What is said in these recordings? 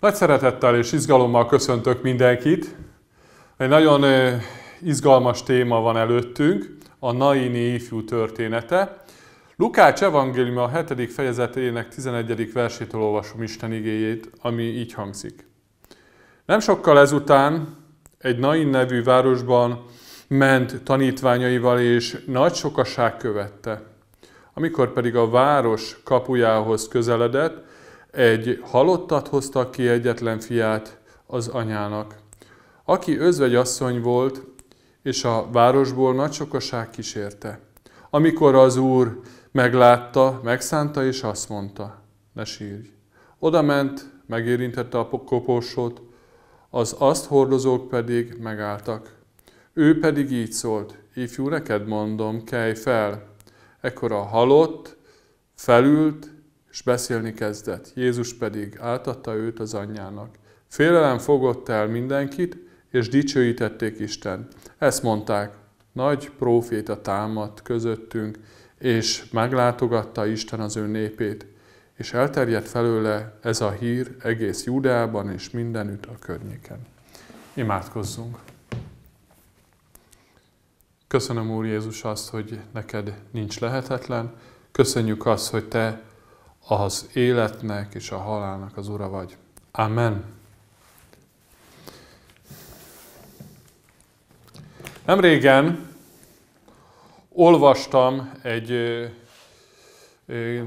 Nagy szeretettel és izgalommal köszöntök mindenkit. Egy nagyon izgalmas téma van előttünk, a Naini ifjú története. Lukács evangélium a 7. fejezetének 11. versétől olvasom Isten igéjét, ami így hangzik. Nem sokkal ezután egy Nain nevű városban ment tanítványaival, és nagy sokaság követte. Amikor pedig a város kapujához közeledett, egy halottat hoztak ki egyetlen fiát az anyának, aki özvegyasszony volt, és a városból nagy sokaság kísérte. Amikor az úr meglátta, megszánta, és azt mondta, ne sírj. Oda ment, megérintette a koporsót, az azt hordozók pedig megálltak. Ő pedig így szólt, ifjú, neked mondom, kelj fel. Ekkor a halott felült és beszélni kezdett. Jézus pedig átadta őt az anyjának. Félelem fogott el mindenkit, és dicsőítették Isten. Ezt mondták, nagy próféta támadt közöttünk, és meglátogatta Isten az ő népét, és elterjedt felőle ez a hír egész Júdeában és mindenütt a környéken. Imádkozzunk! Köszönöm, Úr Jézus, azt, hogy neked nincs lehetetlen. Köszönjük azt, hogy Te az életnek és a halálnak az ura vagy. Amen. Nem régen olvastam egy ö, ö,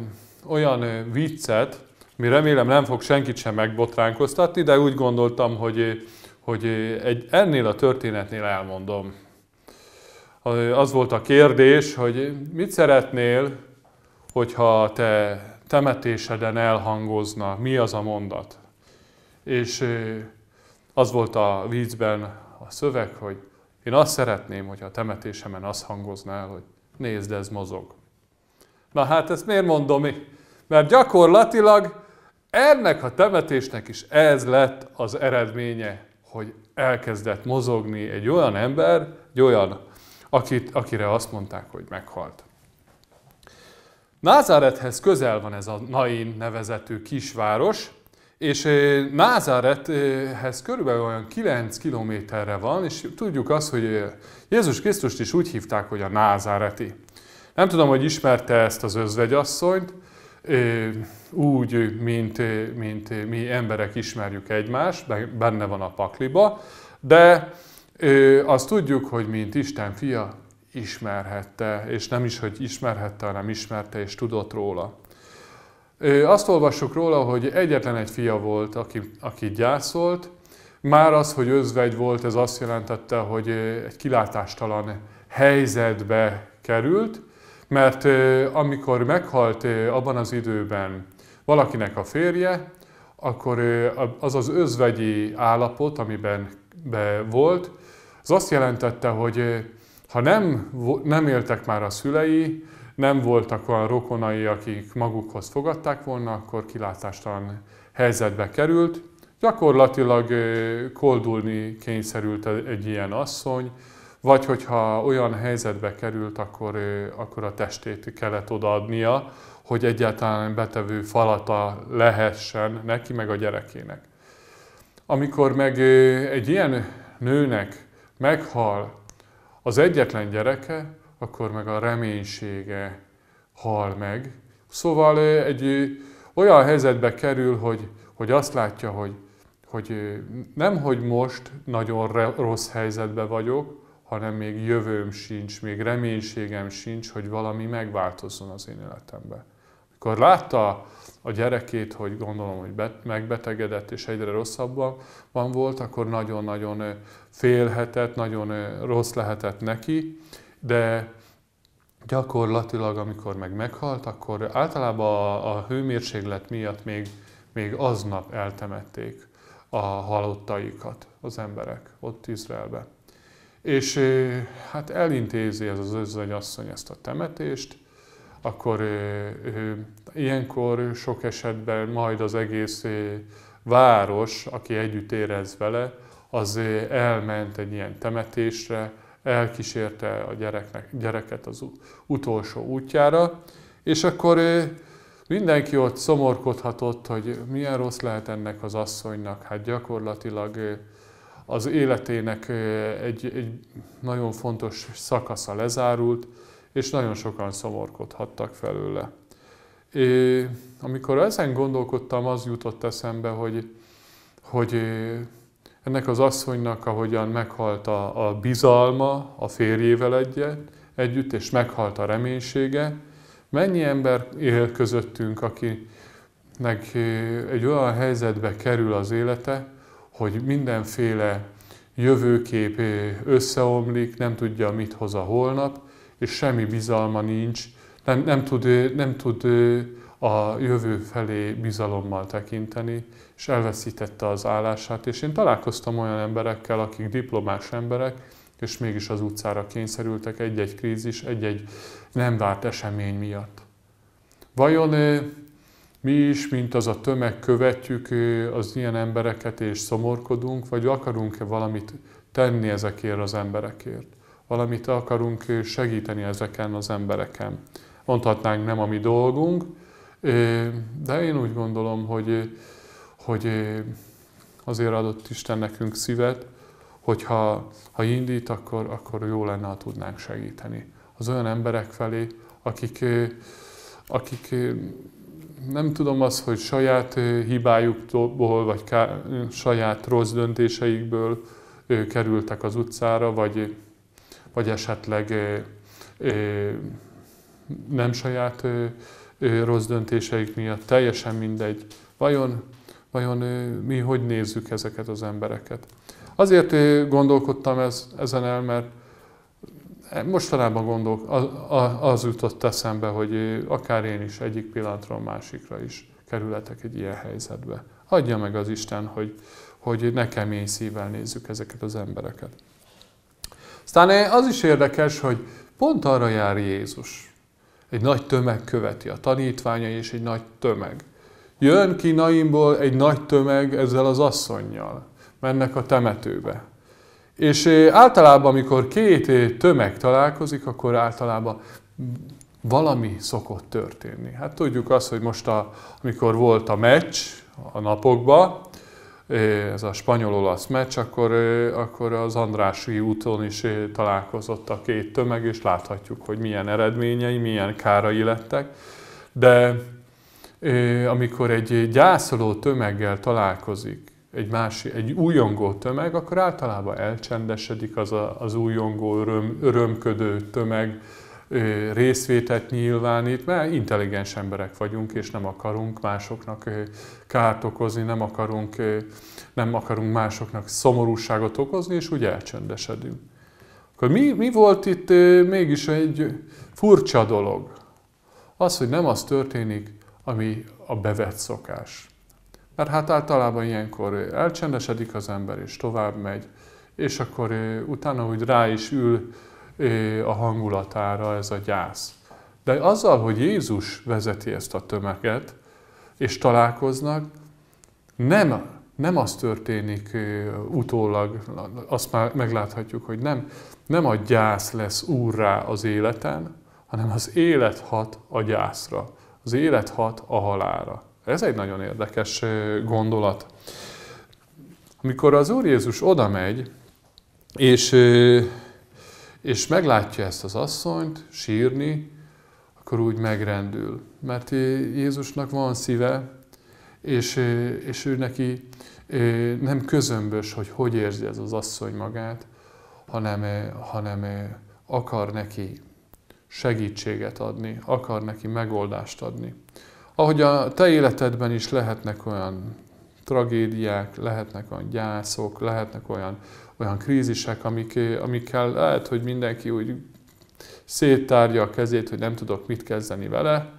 olyan viccet, mi remélem nem fog senkit sem megbotránkoztatni, de úgy gondoltam, hogy, hogy egy, ennél a történetnél elmondom. Az volt a kérdés, hogy mit szeretnél, hogyha te temetéseden elhangozna, mi az a mondat. És az volt a vízben a szöveg, hogy én azt szeretném, hogy a temetésemen az hangozna el, hogy nézd, ez mozog. Na hát ezt miért mondom én? Mert gyakorlatilag ennek a temetésnek is ez lett az eredménye, hogy elkezdett mozogni egy olyan ember, egy olyan, akit, akire azt mondták, hogy meghalt. Názárethez közel van ez a Nain nevezetű kisváros, és eh, Názárethez körülbelül olyan 9 kilométerre van, és tudjuk azt, hogy eh, Jézus Krisztust is úgy hívták, hogy a názáreti. Nem tudom, hogy ismerte ezt az özvegyasszonyt, eh, úgy, mint, mint mi emberek ismerjük egymást, benne van a pakliba, de azt tudjuk, hogy mint Isten fia, ismerhette, és nem is, hogy ismerhette, hanem ismerte és tudott róla. Azt olvassuk róla, hogy egyetlen egy fia volt, aki, aki gyászolt. Már az, hogy özvegy volt, ez azt jelentette, hogy egy kilátástalan helyzetbe került, mert amikor meghalt abban az időben valakinek a férje, akkor az az özvegyi állapot, amiben be volt, az azt jelentette, hogy ha nem, nem éltek már a szülei, nem voltak olyan rokonai, akik magukhoz fogadták volna, akkor kilátástalan helyzetbe került. Gyakorlatilag koldulni kényszerült e-, egy ilyen asszony, vagy hogyha olyan helyzetbe került, akkor, akkor a testét kellett odaadnia, hogy egyáltalán betevő falata lehessen neki, meg a gyerekének. Amikor meg egy ilyen nőnek meghal az egyetlen gyereke, akkor meg a reménysége hal meg. Szóval egy olyan helyzetbe kerül, hogy, hogy azt látja, hogy, hogy nem, hogy most nagyon rossz helyzetbe vagyok, hanem még jövőm sincs, még reménységem sincs, hogy valami megváltozzon az én életemben. Mikor látta a gyerekét, hogy gondolom, hogy megbetegedett és egyre rosszabban van volt, akkor nagyon-nagyon félhetett, nagyon rossz lehetett neki, de gyakorlatilag, amikor meg meghalt, akkor általában a, a hőmérséklet miatt még, még aznap eltemették a halottaikat az emberek ott Izraelbe. És hát elintézi ez az özvegyasszony ezt a temetést, akkor ö, ö, ilyenkor sok esetben majd az egész ö, város, aki együtt érez vele, az elment egy ilyen temetésre, elkísérte a gyereknek, gyereket az utolsó útjára, és akkor mindenki ott szomorkodhatott, hogy milyen rossz lehet ennek az asszonynak. Hát gyakorlatilag az életének egy, egy nagyon fontos szakasza lezárult, és nagyon sokan szomorkodhattak felőle. É, amikor ezen gondolkodtam, az jutott eszembe, hogy, hogy ennek az asszonynak, ahogyan meghalt a, a bizalma a férjével egyet, együtt, és meghalt a reménysége, mennyi ember él közöttünk, akinek egy olyan helyzetbe kerül az élete, hogy mindenféle jövőkép összeomlik, nem tudja, mit hoz a holnap, és semmi bizalma nincs, nem, nem tud, nem tud a jövő felé bizalommal tekinteni, és elveszítette az állását. És én találkoztam olyan emberekkel, akik diplomás emberek, és mégis az utcára kényszerültek egy-egy krízis, egy-egy nem várt esemény miatt. Vajon mi is, mint az a tömeg, követjük az ilyen embereket és szomorkodunk, vagy akarunk-e valamit tenni ezekért az emberekért? valamit akarunk segíteni ezeken az embereken. Mondhatnánk, nem a mi dolgunk, de én úgy gondolom, hogy, hogy azért adott Isten nekünk szívet, hogyha ha indít, akkor, akkor jó lenne, ha tudnánk segíteni. Az olyan emberek felé, akik, akik nem tudom az, hogy saját hibájukból, vagy ká, saját rossz döntéseikből kerültek az utcára, vagy vagy esetleg nem saját rossz döntéseik miatt, teljesen mindegy. Vajon, vajon mi hogy nézzük ezeket az embereket? Azért gondolkodtam ez, ezen el, mert mostanában gondol, az jutott eszembe, hogy akár én is egyik pillanatról másikra is kerületek egy ilyen helyzetbe. Adja meg az Isten, hogy, hogy ne kemény szívvel nézzük ezeket az embereket. Aztán az is érdekes, hogy pont arra jár Jézus. Egy nagy tömeg követi, a tanítványai és egy nagy tömeg. Jön ki Naimból egy nagy tömeg ezzel az asszonynal. Mennek a temetőbe. És eh, általában, amikor két eh, tömeg találkozik, akkor általában valami szokott történni. Hát tudjuk azt, hogy most, a, amikor volt a meccs a napokban, ez a spanyol-olasz meccs, akkor, akkor az Andrási úton is találkozott a két tömeg, és láthatjuk, hogy milyen eredményei, milyen kárai lettek. De amikor egy gyászoló tömeggel találkozik, egy, másik, egy újongó tömeg, akkor általában elcsendesedik az a, az újongó, öröm, örömködő tömeg, részvételt nyilvánít, mert intelligens emberek vagyunk, és nem akarunk másoknak kárt okozni, nem akarunk, nem akarunk másoknak szomorúságot okozni, és úgy elcsöndesedünk. Akkor mi, mi volt itt mégis egy furcsa dolog? Az, hogy nem az történik, ami a bevett szokás. Mert hát általában ilyenkor elcsendesedik az ember, és tovább megy, és akkor utána hogy rá is ül, a hangulatára ez a gyász. De azzal, hogy Jézus vezeti ezt a tömeget, és találkoznak, nem, nem az történik utólag, azt már megláthatjuk, hogy nem, nem a gyász lesz úrrá az életen, hanem az élet hat a gyászra, az élet hat a halára. Ez egy nagyon érdekes gondolat. Amikor az Úr Jézus oda megy, és és meglátja ezt az asszonyt sírni, akkor úgy megrendül. Mert Jézusnak van szíve, és, és ő neki nem közömbös, hogy hogy érzi ez az asszony magát, hanem, hanem akar neki segítséget adni, akar neki megoldást adni. Ahogy a te életedben is lehetnek olyan tragédiák, lehetnek olyan gyászok, lehetnek olyan olyan krízisek, amik, amikkel lehet, hogy mindenki úgy széttárja a kezét, hogy nem tudok mit kezdeni vele,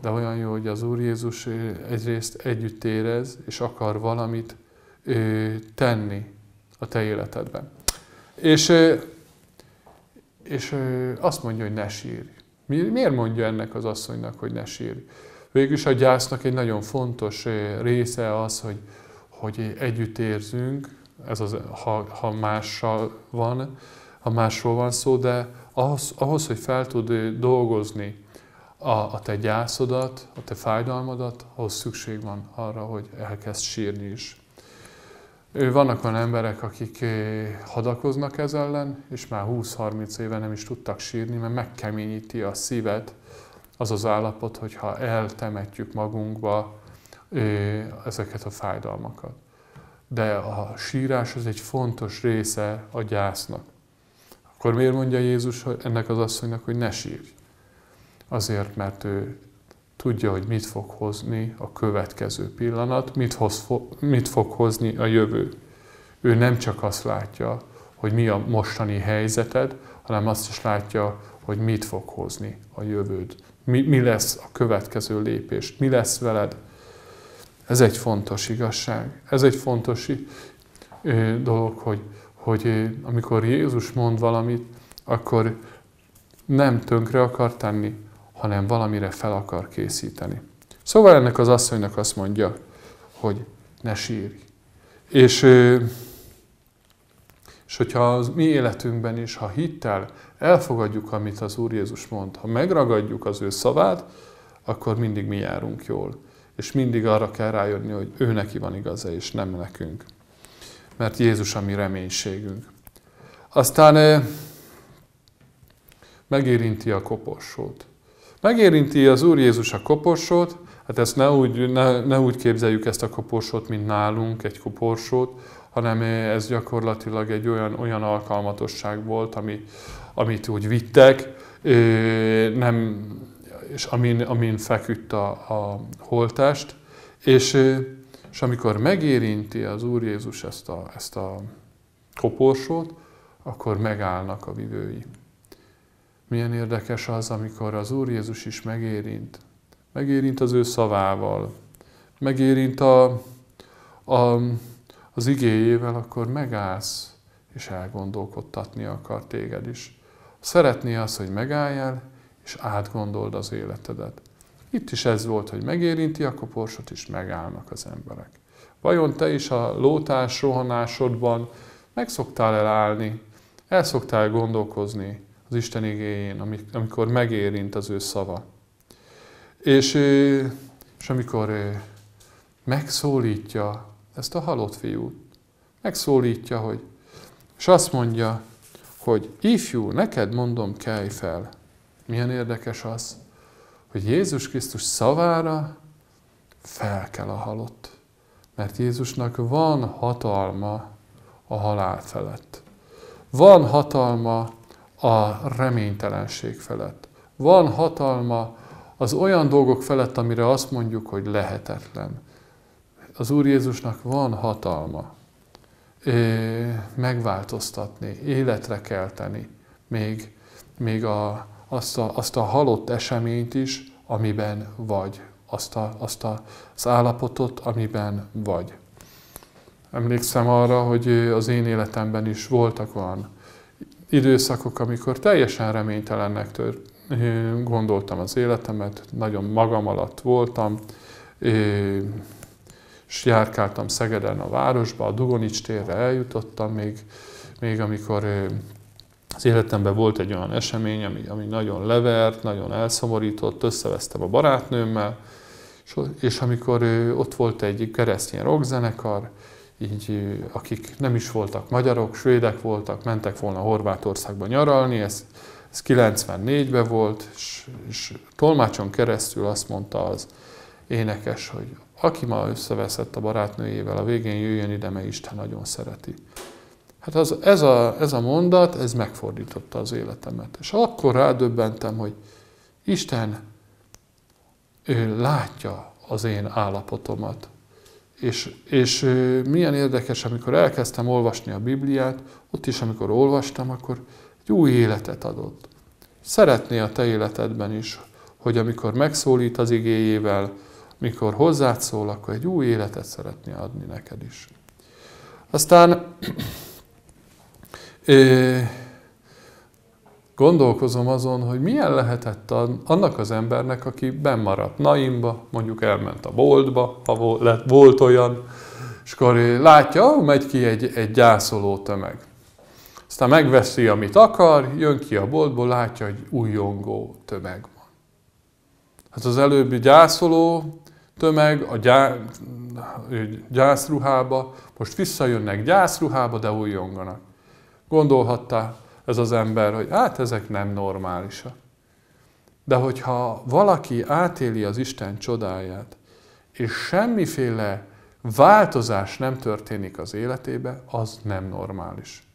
de olyan jó, hogy az Úr Jézus egyrészt együtt érez, és akar valamit tenni a te életedben. És, és azt mondja, hogy ne sírj. Miért mondja ennek az asszonynak, hogy ne sírj? Végülis a gyásznak egy nagyon fontos része az, hogy, hogy együtt érzünk, ez az, ha, ha mással van, ha másról van szó, de ahhoz, ahhoz hogy fel tud dolgozni a, a te gyászodat, a te fájdalmadat, ahhoz szükség van arra, hogy elkezd sírni is. Vannak olyan emberek, akik hadakoznak ez ellen, és már 20-30 éve nem is tudtak sírni, mert megkeményíti a szívet az az állapot, hogyha eltemetjük magunkba ezeket a fájdalmakat de a sírás az egy fontos része a gyásznak. Akkor miért mondja Jézus ennek az asszonynak, hogy ne sírj? Azért, mert ő tudja, hogy mit fog hozni a következő pillanat, mit, hoz, mit fog hozni a jövő. Ő nem csak azt látja, hogy mi a mostani helyzeted, hanem azt is látja, hogy mit fog hozni a jövőd. Mi, mi lesz a következő lépés, mi lesz veled ez egy fontos igazság. Ez egy fontos dolog, hogy, hogy amikor Jézus mond valamit, akkor nem tönkre akar tenni, hanem valamire fel akar készíteni. Szóval ennek az asszonynak azt mondja, hogy ne sírj. És, és hogyha az mi életünkben is, ha hittel elfogadjuk, amit az Úr Jézus mond, ha megragadjuk az ő szavát, akkor mindig mi járunk jól és mindig arra kell rájönni, hogy ő neki van igaza, és nem nekünk. Mert Jézus a mi reménységünk. Aztán eh, megérinti a koporsót. Megérinti az Úr Jézus a koporsót, hát ezt ne úgy, ne, ne úgy képzeljük ezt a koporsót, mint nálunk, egy koporsót, hanem eh, ez gyakorlatilag egy olyan, olyan alkalmatosság volt, ami, amit úgy vittek, eh, nem és amin, amin feküdt a, a holtást, és, és amikor megérinti az Úr Jézus ezt a, ezt a koporsót, akkor megállnak a vivői. Milyen érdekes az, amikor az Úr Jézus is megérint. Megérint az ő szavával, megérint a, a, az igéjével, akkor megállsz, és elgondolkodtatni akar téged is. Szeretné az, hogy megálljál, és átgondold az életedet. Itt is ez volt, hogy megérinti a koporsot, és megállnak az emberek. Vajon te is a lótás rohanásodban meg szoktál elállni, el szoktál gondolkozni az Isten igényén, amikor megérint az ő szava. És, és amikor megszólítja ezt a halott fiút, megszólítja, hogy, és azt mondja, hogy ifjú, neked mondom, kelj fel. Milyen érdekes az, hogy Jézus Krisztus szavára fel kell a halott. Mert Jézusnak van hatalma a halál felett. Van hatalma a reménytelenség felett. Van hatalma az olyan dolgok felett, amire azt mondjuk, hogy lehetetlen. Az Úr Jézusnak van hatalma megváltoztatni, életre kelteni, még, még a, azt a, azt a halott eseményt is, amiben vagy, azt, a, azt a, az állapotot, amiben vagy. Emlékszem arra, hogy az én életemben is voltak olyan időszakok, amikor teljesen reménytelennek tör, gondoltam az életemet, nagyon magam alatt voltam, és járkáltam Szegeden a városba, a Dugonics térre eljutottam még, még amikor az életemben volt egy olyan esemény, ami, ami nagyon levert, nagyon elszomorított, összevesztem a barátnőmmel, és, és amikor ott volt egy keresztény rockzenekar, így, akik nem is voltak magyarok, svédek voltak, mentek volna Horvátországba nyaralni, ez, ez 94-ben volt, és, és tolmácson keresztül azt mondta az énekes, hogy aki ma összeveszett a barátnőjével, a végén jöjjön ide, mert Isten nagyon szereti. Hát az, ez, a, ez a mondat, ez megfordította az életemet. És akkor rádöbbentem, hogy Isten ő látja az én állapotomat. És, és milyen érdekes, amikor elkezdtem olvasni a Bibliát, ott is, amikor olvastam, akkor egy új életet adott. Szeretné a te életedben is, hogy amikor megszólít az igéjével, mikor hozzád szól, akkor egy új életet szeretné adni neked is. Aztán gondolkozom azon, hogy milyen lehetett annak az embernek, aki bennmaradt Naimba, mondjuk elment a boltba, ha volt olyan, és akkor látja, megy ki egy, egy gyászoló tömeg. Aztán megveszi, amit akar, jön ki a boltból, látja, hogy újongó tömeg van. Hát az előbbi gyászoló tömeg a gyá, gyászruhába, most visszajönnek gyászruhába, de újonganak. Gondolhatta ez az ember, hogy hát ezek nem normálisak. De hogyha valaki átéli az Isten csodáját, és semmiféle változás nem történik az életébe, az nem normális.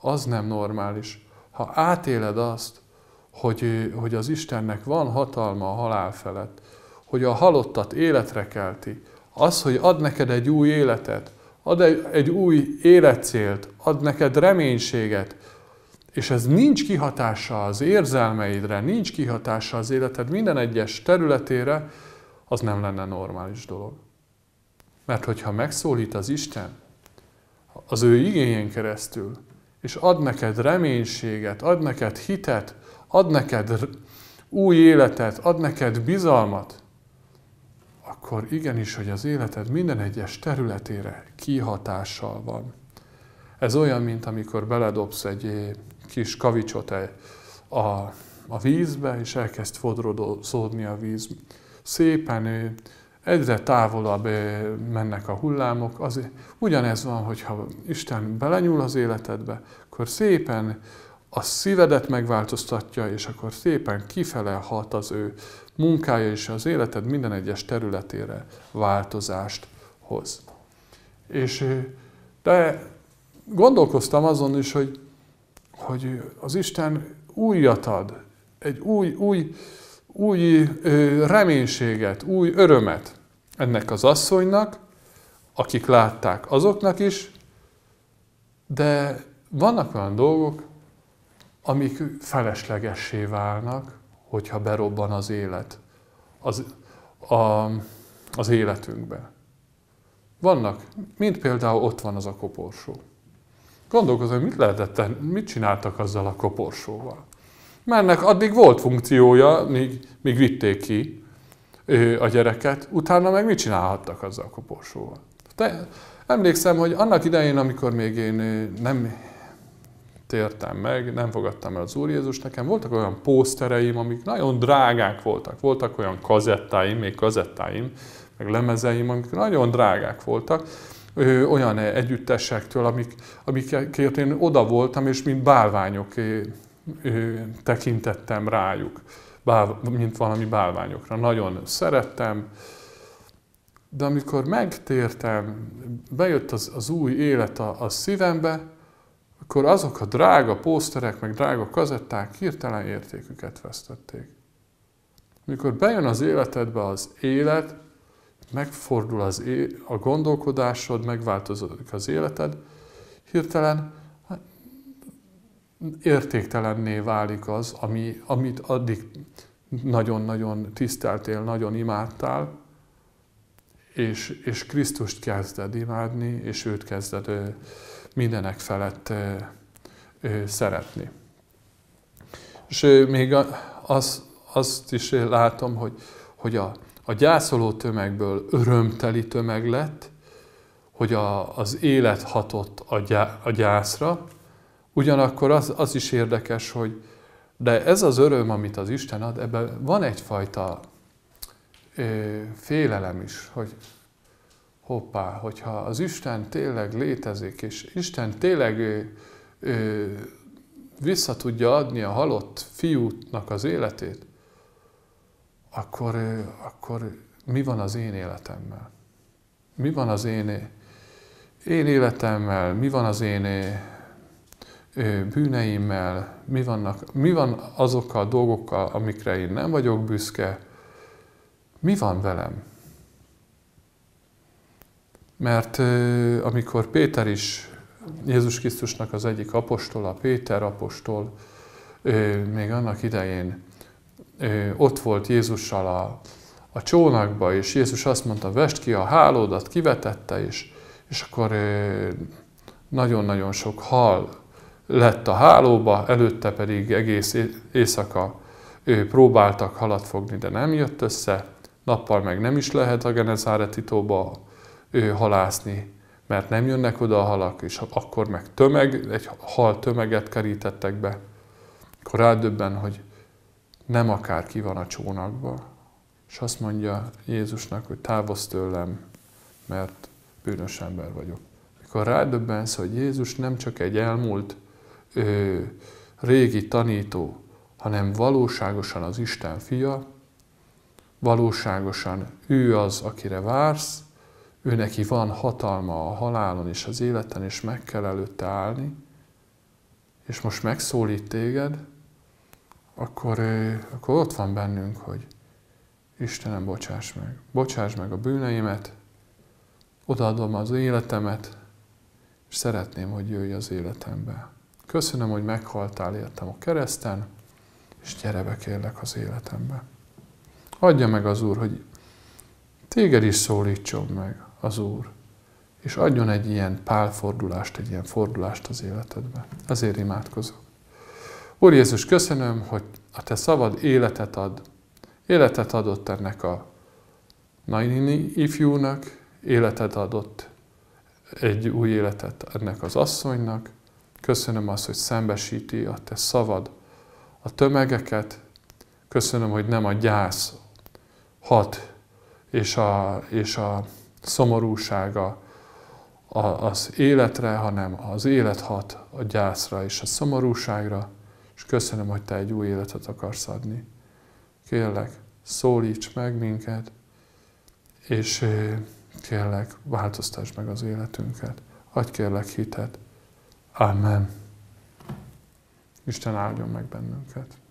Az nem normális. Ha átéled azt, hogy, hogy az Istennek van hatalma a halál felett, hogy a halottat életre kelti, az, hogy ad neked egy új életet, ad egy, új életcélt, ad neked reménységet, és ez nincs kihatása az érzelmeidre, nincs kihatása az életed minden egyes területére, az nem lenne normális dolog. Mert hogyha megszólít az Isten, az ő igényén keresztül, és ad neked reménységet, ad neked hitet, ad neked új életet, ad neked bizalmat, akkor igenis, hogy az életed minden egyes területére kihatással van. Ez olyan, mint amikor beledobsz egy kis kavicsot e- a, a vízbe, és elkezd fodrodozódni a víz. Szépen egyre távolabb mennek a hullámok. Az, ugyanez van, hogyha Isten belenyúl az életedbe, akkor szépen a szívedet megváltoztatja, és akkor szépen kifele hat az ő munkája és az életed minden egyes területére változást hoz. És de gondolkoztam azon is, hogy, hogy az Isten újat ad, egy új, új, új reménységet, új örömet ennek az asszonynak, akik látták azoknak is, de vannak olyan dolgok, amik feleslegessé válnak, hogyha berobban az élet az, a, az életünkbe. Vannak, mint például ott van az a koporsó. Gondolkozom, mit lehetett mit csináltak azzal a koporsóval. Mert ennek addig volt funkciója, míg, míg vitték ki ő, a gyereket, utána meg mit csinálhattak azzal a koporsóval. Te, emlékszem, hogy annak idején, amikor még én nem tértem meg, nem fogadtam el az Úr Jézus. Nekem voltak olyan pósztereim, amik nagyon drágák voltak. Voltak olyan kazettáim, még kazettáim, meg lemezeim, amik nagyon drágák voltak olyan együttesektől, amik, amikért én oda voltam, és mint bálványok tekintettem rájuk, Bál, mint valami bálványokra. Nagyon szerettem, de amikor megtértem, bejött az, az új élet a, a szívembe, akkor azok a drága pószterek, meg drága kazetták hirtelen értéküket vesztették. Mikor bejön az életedbe az élet, megfordul az é- a gondolkodásod, megváltozik az életed, hirtelen hát, értéktelenné válik az, ami, amit addig nagyon-nagyon tiszteltél, nagyon imádtál, és, és Krisztust kezded imádni, és őt kezded ő, mindenek felett szeretni. És még az, azt is látom, hogy, hogy a, a gyászoló tömegből örömteli tömeg lett, hogy a, az élet hatott a, gyá, a gyászra, ugyanakkor az, az is érdekes, hogy de ez az öröm, amit az Isten ad, ebben van egyfajta ö, félelem is, hogy hoppá, hogyha az Isten tényleg létezik, és Isten tényleg ő, ő vissza tudja adni a halott fiútnak az életét, akkor, akkor mi van az én életemmel? Mi van az én, én életemmel? Mi van az én bűneimmel? Mi, vannak, mi van azokkal a dolgokkal, amikre én nem vagyok büszke? Mi van velem? Mert amikor Péter is, Jézus Krisztusnak az egyik apostola, Péter apostol, még annak idején ott volt Jézussal a, a csónakba, és Jézus azt mondta, vest ki a hálódat, kivetette, és, és akkor nagyon-nagyon sok hal lett a hálóba, előtte pedig egész éjszaka próbáltak halat fogni, de nem jött össze, nappal meg nem is lehet a Genezáretitóba halászni, mert nem jönnek oda a halak, és akkor meg tömeg, egy hal tömeget kerítettek be, akkor rádöbben, hogy nem akár ki van a csónakba. És azt mondja Jézusnak, hogy távozz tőlem, mert bűnös ember vagyok. Mikor rádöbbensz, hogy Jézus nem csak egy elmúlt ö, régi tanító, hanem valóságosan az Isten fia, valóságosan ő az, akire vársz, neki van hatalma a halálon és az életen, és meg kell előtte állni, és most megszólít téged, akkor, akkor ott van bennünk, hogy Istenem, bocsáss meg. Bocsáss meg a bűneimet, odaadom az életemet, és szeretném, hogy jöjj az életembe. Köszönöm, hogy meghaltál értem a kereszten, és gyere be kérlek az életembe. Adja meg az Úr, hogy téged is szólítson meg az Úr, és adjon egy ilyen pálfordulást, egy ilyen fordulást az életedbe. Ezért imádkozok. Úr Jézus, köszönöm, hogy a Te szabad életet ad. Életet adott ennek a naini ifjúnak, életet adott egy új életet ennek az asszonynak. Köszönöm azt, hogy szembesíti a Te szabad a tömegeket. Köszönöm, hogy nem a gyász hat és a, és a szomorúsága az életre, hanem az élet hat a gyászra és a szomorúságra, és köszönöm, hogy Te egy új életet akarsz adni. Kérlek, szólíts meg minket, és kérlek, változtass meg az életünket. Adj kérlek hitet. Amen. Isten áldjon meg bennünket.